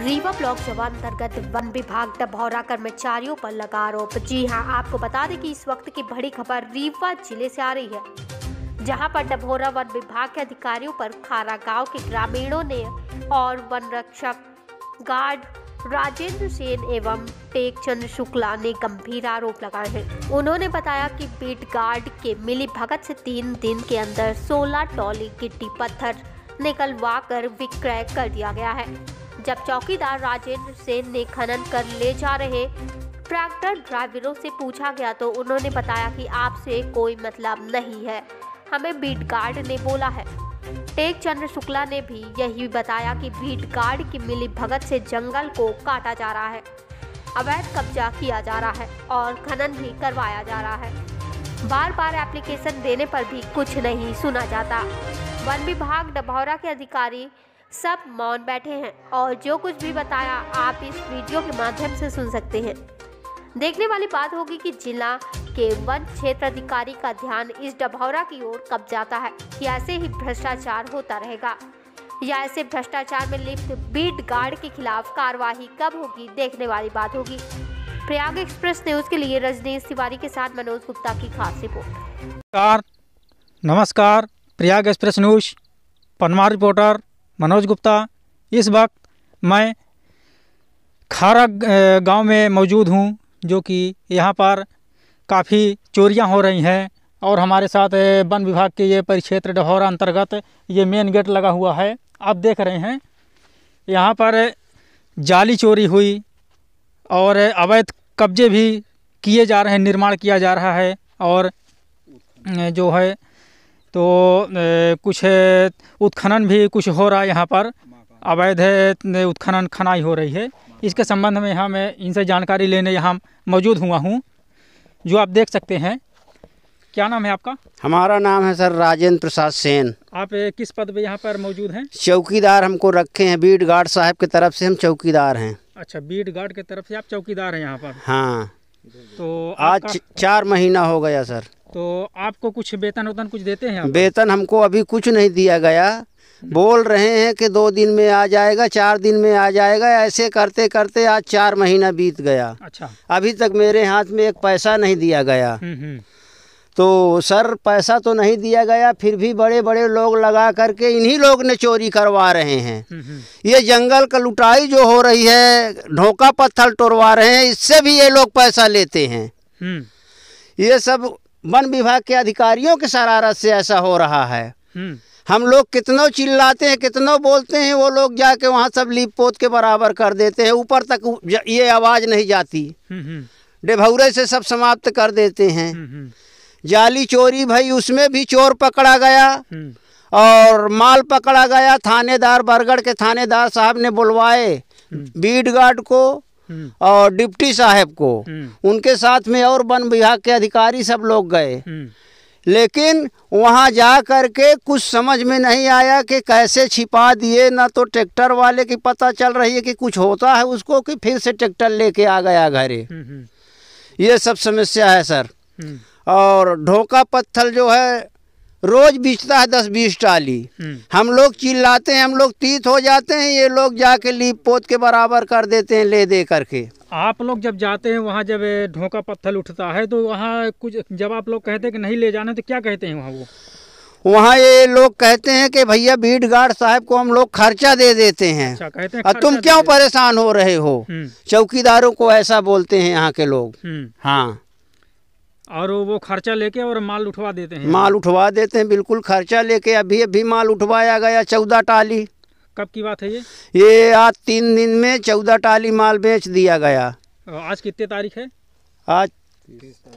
Rewa block सभा अंतर्गत one विभाग डभौरा कर्मचारियों पर लगा आरोप जी हां आपको बता दें कि इस वक्त की बड़ी खबर रीवा जिले से आ रही है जहां पर डभोरा वन विभाग के अधिकारियों पर खारा गांव के ग्रामीणों ने और वन रक्षक गार्ड राजेंद्र सेन एवं टेक चंद्र शुक्ला ने गंभीर आरोप लगाए हैं उन्होंने बताया कि बीट गार्ड के मिली भगत से तीन दिन के अंदर 16 टॉली गिट्टी पत्थर निकलवा कर विक्रय कर दिया गया है जब चौकीदार राजेंद्र सेन ने खनन कर ले जा रहे ट्रैक्टर ड्राइवरों से पूछा गया तो उन्होंने बताया कि आपसे कोई मतलब नहीं है हमें बीट गार्ड ने बोला है टेक चंद्र शुक्ला ने भी यही बताया कि बीट गार्ड की मिली भगत से जंगल को काटा जा रहा है अवैध कब्जा किया जा रहा है और खनन भी करवाया जा रहा है बार बार एप्लीकेशन देने पर भी कुछ नहीं सुना जाता वन विभाग डभौरा के अधिकारी सब मौन बैठे हैं और जो कुछ भी बताया आप इस वीडियो के माध्यम से सुन सकते हैं देखने वाली बात होगी कि जिला के वन क्षेत्र अधिकारी का ध्यान इस डभौरा की ओर कब जाता है कि ऐसे ही भ्रष्टाचार होता रहेगा या ऐसे भ्रष्टाचार में लिप्त बीट गार्ड के खिलाफ कार्रवाई कब होगी देखने वाली बात होगी प्रयाग एक्सप्रेस न्यूज के लिए रजनीश तिवारी के साथ मनोज गुप्ता की खास रिपोर्ट नमस्कार Prayag express news Panwa reporter Manoj Gupta इस वक्त मैं खारा गांव में मौजूद हूं जो कि यहां पर काफ़ी चोरियां हो रही हैं और हमारे साथ वन विभाग के ये परिक्षेत्र डहौरा अंतर्गत ये मेन गेट लगा हुआ है आप देख रहे हैं यहाँ पर जाली चोरी हुई और अवैध कब्जे भी किए जा रहे हैं निर्माण किया जा रहा है और जो है तो कुछ उत्खनन भी कुछ हो रहा है यहाँ पर अवैध उत्खनन खनाई हो रही है इसके संबंध में यहाँ मैं इनसे जानकारी लेने यहाँ मौजूद हुआ हूँ जो आप देख सकते हैं क्या नाम है आपका हमारा नाम है सर राजेंद्र प्रसाद सेन आप किस पद पे यहाँ पर मौजूद हैं चौकीदार हमको रखे हैं बीट गार्ड साहब की तरफ से हम चौकीदार हैं अच्छा बीट गार्ड की तरफ से आप चौकीदार हैं यहाँ पर हाँ तो आज चार महीना हो गया सर तो आपको कुछ वेतन वेतन कुछ देते हैं वेतन हमको अभी कुछ नहीं दिया गया बोल रहे हैं कि दो दिन में आ जाएगा चार दिन में आ जाएगा ऐसे करते करते आज चार महीना बीत गया अच्छा अभी तक मेरे हाथ में एक पैसा नहीं दिया गया हम्म, हम्म। तो सर पैसा तो नहीं दिया गया फिर भी बड़े बड़े लोग लगा करके इन्हीं लोग ने चोरी करवा रहे हैं हम्म, ये जंगल का लुटाई जो हो रही है ढोका पत्थर तोड़वा रहे हैं इससे भी ये लोग पैसा लेते हैं ये सब वन विभाग के अधिकारियों के शरारत से ऐसा हो रहा है हम्म। हम लोग कितनों चिल्लाते हैं कितनों बोलते हैं वो लोग जाके वहाँ सब लीप पोत के बराबर कर देते हैं ऊपर तक ये आवाज़ नहीं जाती हम्म, हम्म। डेभौरे से सब समाप्त कर देते हैं जाली चोरी भाई उसमें भी चोर पकड़ा गया और माल पकड़ा गया थानेदार बरगढ़ के थानेदार साहब ने बुलवाए बीड गार्ड को हम्म। और डिप्टी साहब को हम्म। उनके साथ में और वन विभाग के अधिकारी सब लोग गए हम्म। लेकिन वहाँ जा कर के कुछ समझ में नहीं आया कि कैसे छिपा दिए ना तो ट्रैक्टर वाले की पता चल रही है कि कुछ होता है उसको कि फिर से ट्रैक्टर लेके आ गया घरे ये सब समस्या है सर और ढोका पत्थर जो है रोज बीचता है दस बीस टाली हम्म। हम लोग चिल्लाते हैं हम लोग तीत हो जाते हैं ये लोग जाके लीप पोत के बराबर कर देते हैं ले दे करके आप लोग जब जाते हैं वहाँ जब ढोका पत्थर उठता है तो वहाँ कुछ जब आप लोग कहते हैं कि नहीं ले जाना तो क्या कहते हैं वहाँ वो वहाँ ये लोग कहते हैं कि भैया बीट गार्ड साहब को हम लोग खर्चा दे देते हैं और अच्छा, तुम क्यों परेशान हो रहे हो हम्म। चौकीदारों को ऐसा बोलते हैं यहाँ के लोग हम्म। हाँ और वो खर्चा लेके और माल उठवा देते हैं माल उठवा देते हैं बिल्कुल खर्चा लेके अभी अभी माल उठवाया गया चौदह टाली कब की बात है ये ये आज तीन दिन में चौदह टाली माल बेच दिया गया आज कितने तारीख है आज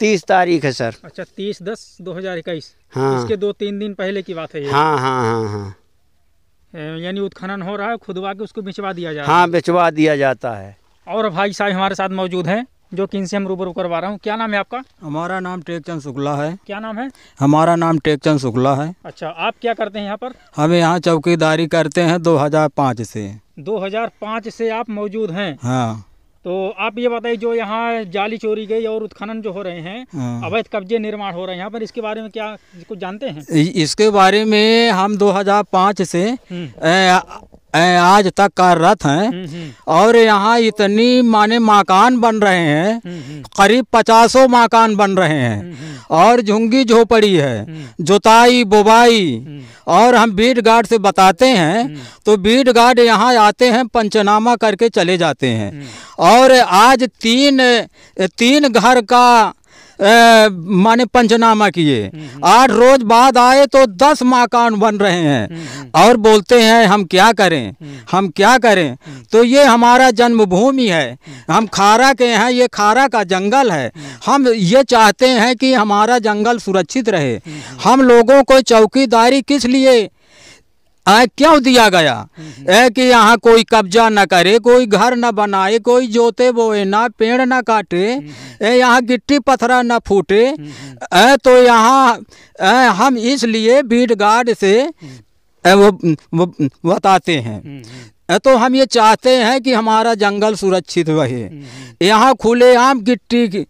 तीस तारीख है सर अच्छा तीस दस दो हजार इक्कीस हाँ इसके दो तीन दिन पहले की बात है ये हाँ हाँ हाँ हाँ यानी उत्खनन हो रहा है खुदवा के उसको बेचवा दिया जाता हाँ बेचवा दिया जाता है और भाई साहब हमारे साथ मौजूद हैं जो कि इनसे हम रूबरू करवा रहा हूँ क्या नाम है आपका हमारा नाम टेकचंद शुक्ला है क्या नाम है हमारा नाम टेकचंद शुक्ला है अच्छा आप क्या करते हैं यहाँ पर हम यहाँ चौकीदारी करते हैं 2005 से 2005 से आप मौजूद हैं हाँ तो आप ये बताइए जो यहाँ जाली चोरी गई और उत्खनन जो हो रहे हैं हाँ। अवैध कब्जे निर्माण हो रहे हैं यहाँ पर इसके बारे में क्या कुछ जानते हैं इसके बारे में हम 2005 से हम्म। आज तक कार्यरत हैं हम्म, हम्म। और यहाँ इतनी माने मकान बन रहे हैं हम्म, करीब पचासों मकान बन रहे हैं और झुंगी झोपड़ी है जोताई बोबाई और हम बीट गार्ड से बताते हैं तो बीट गार्ड यहाँ आते हैं पंचनामा करके चले जाते हैं और आज तीन तीन घर का माने पंचनामा किए आठ रोज बाद आए तो दस मकान बन रहे हैं और बोलते हैं हम क्या करें हम क्या करें तो ये हमारा जन्मभूमि है हम खारा के हैं ये खारा का जंगल है हम ये चाहते हैं कि हमारा जंगल सुरक्षित रहे हम लोगों को चौकीदारी किस लिए आ क्यों दिया गया है कि यहाँ कोई कब्जा ना करे कोई घर ना बनाए कोई जोते बोए ना पेड़ ना काटे यहाँ गिट्टी पत्थरा ना फूटे है तो यहाँ हम इसलिए भीड़ गार्ड से वो, वो बताते हैं तो हम ये चाहते हैं कि हमारा जंगल सुरक्षित रहे यहाँ खुलेआम गिट्टी की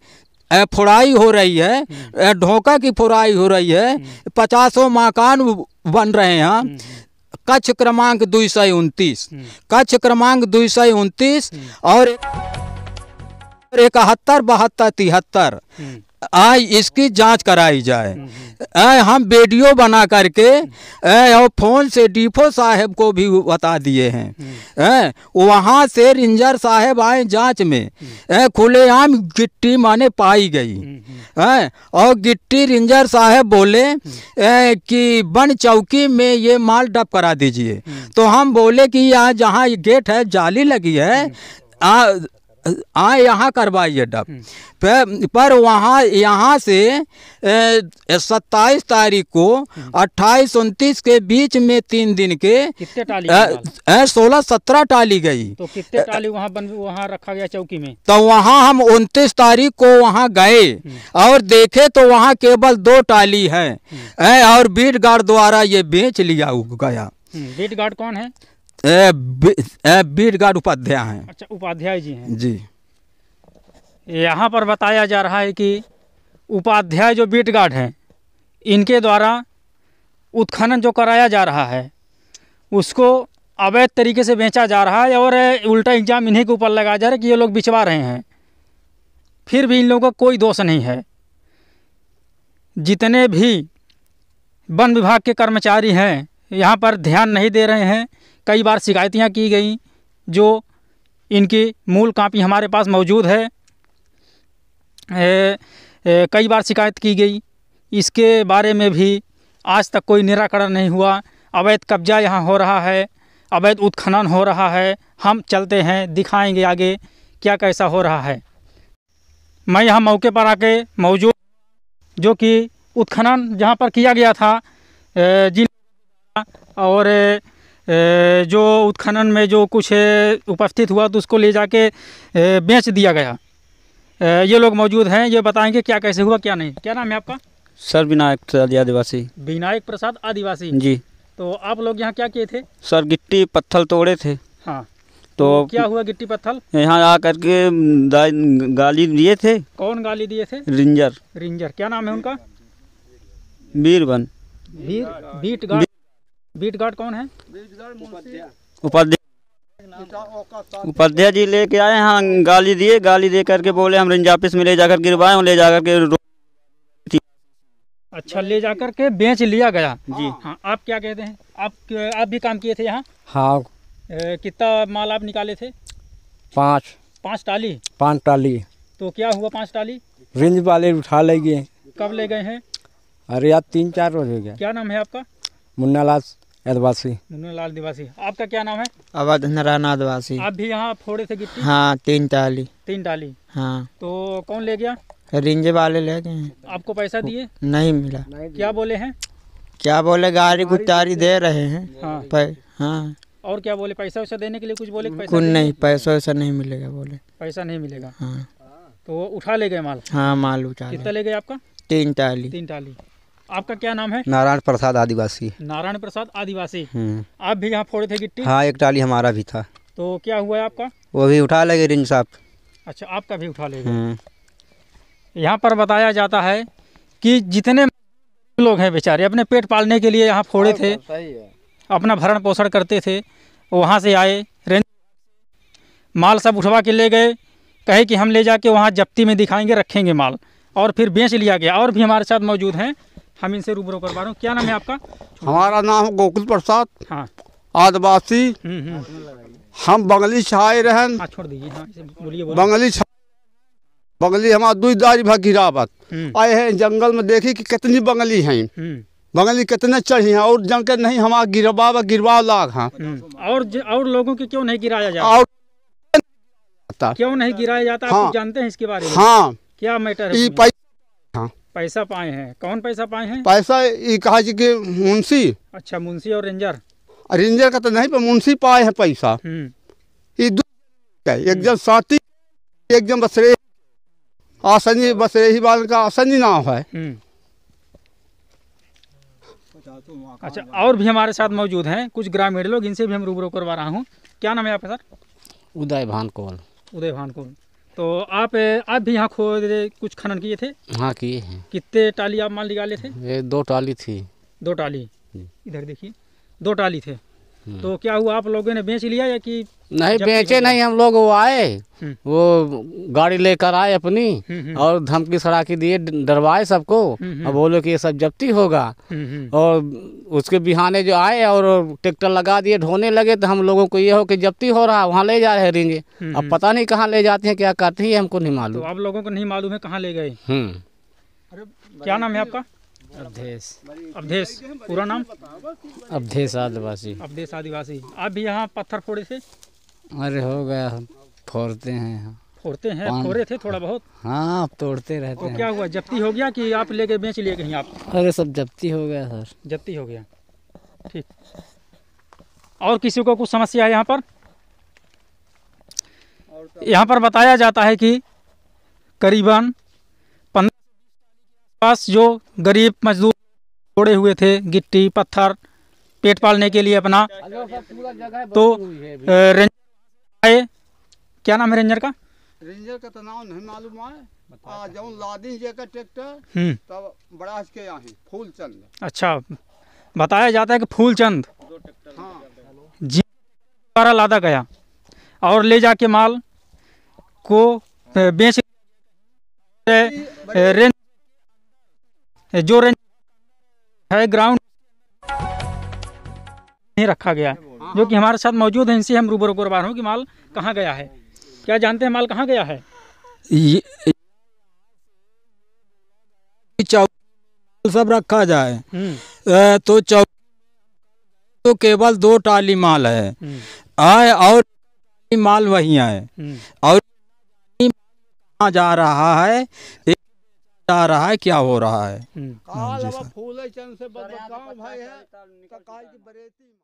फुराई हो रही है ढोका की फुराई हो रही है पचासों मकान बन रहे हैं कक्ष क्रमांक दुई सौ उनतीस हम्म। कक्ष क्रमांक दुई सौ उनतीस हम्म। और इकहत्तर बहत्तर तिहत्तर हम्म। आज इसकी जांच कराई जाए आ, हम वीडियो बना करके और फोन से डीफो साहब को भी बता दिए हैं वहाँ से रेंजर साहब आए जांच में आ, खुलेआम गिट्टी माने पाई गई आ, और गिट्टी रेंजर साहब बोले आ, कि वन चौकी में ये माल डप करा दीजिए तो हम बोले कि यहाँ जहाँ गेट है जाली लगी है आ, आए यहाँ का डब हम्म। पर, पर वहाँ यहाँ से सत्ताईस तारीख को हम्म। अट्ठाईस उनतीस के बीच में तीन दिन के सोलह सत्रह टाली गई तो कितने टाली वहाँ बन वहाँ रखा गया चौकी में तो वहाँ हम उनतीस तारीख को वहाँ गए हम्म। और देखे तो वहाँ केवल दो टाली है और बीट गार्ड द्वारा ये बेच लिया गया बीट गार्ड कौन है बीरगढ़ उपाध्याय हैं अच्छा उपाध्याय जी हैं जी यहाँ पर बताया जा रहा है कि उपाध्याय जो बीट गार्ड हैं इनके द्वारा उत्खनन जो कराया जा रहा है उसको अवैध तरीके से बेचा जा रहा है और उल्टा इंजाम इन्हीं के ऊपर लगाया जा रहा है कि ये लोग बिछवा रहे हैं फिर भी इन लोगों का कोई दोष नहीं है जितने भी वन विभाग के कर्मचारी हैं यहाँ पर ध्यान नहीं दे रहे हैं कई बार शिकायतियाँ की गई जो इनकी मूल कापी हमारे पास मौजूद है ए, ए, कई बार शिकायत की गई इसके बारे में भी आज तक कोई निराकरण नहीं हुआ अवैध कब्जा यहाँ हो रहा है अवैध उत्खनन हो रहा है हम चलते हैं दिखाएंगे आगे क्या कैसा हो रहा है मैं यहाँ मौके पर आके मौजूद जो कि उत्खनन जहाँ पर किया गया था जिन और जो उत्खनन में जो कुछ उपस्थित हुआ तो उसको ले जाके बेच दिया गया ये लोग मौजूद हैं ये बताएंगे क्या कैसे हुआ क्या नहीं क्या नाम है आपका सर विनायक प्रसाद आदिवासी विनायक प्रसाद आदिवासी जी तो आप लोग यहाँ क्या किए थे सर गिट्टी पत्थर तोड़े थे हाँ तो, तो क्या हुआ गिट्टी पत्थर यहाँ आ करके गाली दिए थे कौन गाली दिए थे रिंजर रिंजर क्या नाम है उनका बीरबन बीर बीट गार्ड बीट गार्ड कौन है उपाध्याय उपाध्याय जी लेके आए यहाँ गाली दिए गाली दे करके बोले हम रेंज ऑफिस में ले जाकर गिरवाए ले जाकर के अच्छा ले जाकर के बेच लिया गया जी हाँ आप क्या कहते हैं आप आप भी काम किए थे यहाँ हाँ कितना माल आप निकाले थे पाँच पाँच टाली पाँच टाली तो क्या हुआ पाँच टाली रेंज वाले उठा ले गए कब ले गए हैं अरे यार तीन चार रोज हो गया क्या नाम है आपका मुन्नालाल आदिवासी लाल निवासी आपका क्या नाम है अवध नारायण आदिवासी आप भी यहाँ फोड़े थे गिट्टी हाँ तीन टाली तीन टाली हाँ तो कौन ले गया रिंजे वाले ले गए आपको पैसा दिए नहीं मिला क्या बोले हैं क्या बोले गाड़ी गुटारी दे रहे हैं हाँ, हाँ। और क्या बोले पैसा वैसा देने के लिए कुछ बोले कुछ नहीं पैसा वैसा नहीं मिलेगा बोले पैसा नहीं मिलेगा हाँ तो उठा ले गए माल हाँ माल उठा कितना ले गए आपका तीन टाली तीन टाली आपका क्या नाम है नारायण प्रसाद आदिवासी नारायण प्रसाद आदिवासी हम्म। आप भी यहाँ फोड़े थे गिट्टी हाँ एक टाली हमारा भी था तो क्या हुआ है आपका वो भी उठा लेंगे रिंज साहब अच्छा आपका भी उठा लेंगे हम्म। यहाँ पर बताया जाता है कि जितने लोग हैं बेचारे अपने पेट पालने के लिए यहाँ फोड़े हाँ, थे हाँ, अपना भरण पोषण करते थे वहाँ से आए रेंज माल सब उठवा के ले गए कहे कि हम ले जाके वहाँ जप्ती में दिखाएंगे रखेंगे माल और फिर बेच लिया गया और भी हमारे साथ मौजूद हैं हम इनसे रूबरू करवा रहा हूँ क्या नाम है आपका हमारा नाम गोकुल प्रसाद हाँ आदिवासी हम्म, हम्म। हम बंगली छाए रहन हाँ, छोड़ दीजिए हाँ, बोलिए बंगली बंगली हमारा दुई दारी भा गिरावत हम्म। आए हैं जंगल में देखी कि कितनी बंगली हैं बंगली कितने चढ़ी हैं और जंगल नहीं हमारा गिरवा गिरवा लाग हैं और ज, और लोगों के क्यों नहीं गिराया जाता और क्यों नहीं गिराया जाता हाँ, आप जानते हैं इसके बारे में हाँ क्या मैटर है पैसा पाए हैं कौन पैसा पाए हैं पैसा ये कहा जी कि मुंशी अच्छा मुंशी और रेंजर रेंजर का तो नहीं पर मुंशी पाए हैं पैसा एकदम हम्म। एक जन साथी एक जन बसरे आसनी ही बाल का आसनी नाम है हम्म। अच्छा और भी हमारे साथ मौजूद हैं कुछ ग्रामीण लोग इनसे भी हम रूबरू करवा रहा हूँ क्या नाम है आपका सर उदय भान कौल उदय भान कौल तो आप आप भी यहाँ खोद कुछ खनन किए थे हाँ किए हैं कितने टाली आप माल निकाले थे ये दो टाली थी दो टाली इधर देखिए दो टाली थे तो क्या हुआ आप लोगों ने बेच लिया या कि नहीं बेचे नहीं हम लोग वो आए हम्म। वो गाड़ी लेकर आए अपनी हम्म, हम्म। और धमकी सड़ाकी दिए डरवाए सबको और बोले कि ये सब जब्ती होगा और उसके बिहाने जो आए और ट्रैक्टर लगा दिए ढोने लगे तो हम लोगों को ये हो कि जब्ती हो रहा वहाँ ले जा रहे रिंगे अब पता नहीं कहाँ ले जाते हैं क्या करती है हमको नहीं तो मालूम तो आप लोगों को नहीं मालूम है कहाँ ले गए क्या नाम है आपका अवधेश अवधेश पूरा नाम अवधेश आदिवासी अवधेश आदिवासी आप भी यहाँ पत्थर फोड़े थे अरे हो गया हम फोड़ते हैं यहाँ फोड़ते हैं फोड़े थे थोड़ा बहुत हाँ तोड़ते रहते हैं क्या हुआ जब्ती हो गया कि आप लेके बेच लिए कहीं आप अरे सब जब्ती हो गया सर जब्ती हो गया ठीक और किसी को कुछ समस्या है यहाँ पर तो- यहाँ पर बताया जाता है कि करीबन पास जो गरीब मजदूर छोड़े हुए थे गिट्टी पत्थर पेट पालने के लिए अपना तो रेंजर आए क्या नाम है रेंजर का रेंजर का तो नाम नहीं मालूम है जौन लादिन का ट्रैक्टर हम्म। तब बड़ा के आए फूलचंद अच्छा बताया जाता है कि फूलचंद हाँ। जी द्वारा लादा गया और ले जाके माल को बेच रेंज जो रेंज है ग्राउंड नहीं रखा गया है हाँ। जो कि हमारे साथ मौजूद है इनसे हम रूबरू करवा हूँ कि माल कहाँ गया है क्या जानते हैं माल कहाँ गया है ये चावल सब रखा जाए हम्म। तो चावल तो केवल दो टाली माल है हम्म। आए और माल वही आए हम्म। और जा रहा है बता रहा है क्या हो रहा है हम्म। हाँ जी